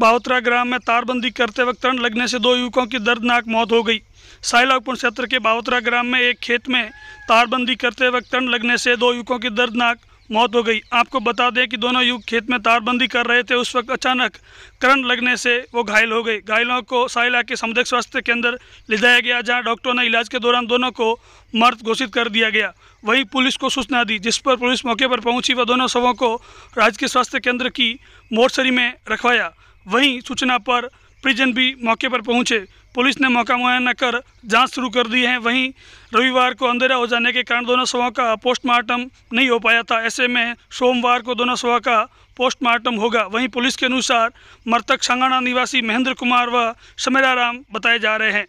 बाहोत्रा ग्राम में तारबंदी करते वक्त करंट लगने से दो युवकों की दर्दनाक मौत हो गई साइलागपुर क्षेत्र के बाहोत्रा ग्राम में एक खेत में तारबंदी करते वक्त करंट लगने से दो युवकों की दर्दनाक मौत हो गई आपको बता दें कि दोनों युवक खेत में तारबंदी कर रहे थे उस वक्त अचानक करंट लगने से वो घायल हो गए घायलों को साइला के सामुदायिक स्वास्थ्य केंद्र ले जाया गया जहां डॉक्टरों ने इलाज के दौरान दोनों को मर्द घोषित कर दिया गया वहीं पुलिस को सूचना दी जिस पर पुलिस मौके पर पहुंची व दोनों शवों को राजकीय स्वास्थ्य केंद्र की मोर्चरी में रखवाया वहीं सूचना पर परिजन भी मौके पर पहुंचे पुलिस ने मौका मुआयना कर जांच शुरू कर दी है वहीं रविवार को अंधेरा हो जाने के कारण दोनों शवों का पोस्टमार्टम नहीं हो पाया था ऐसे में सोमवार को दोनों शवों का पोस्टमार्टम होगा वहीं पुलिस के अनुसार मृतक संगाना निवासी महेंद्र कुमार व समेरा बताए जा रहे हैं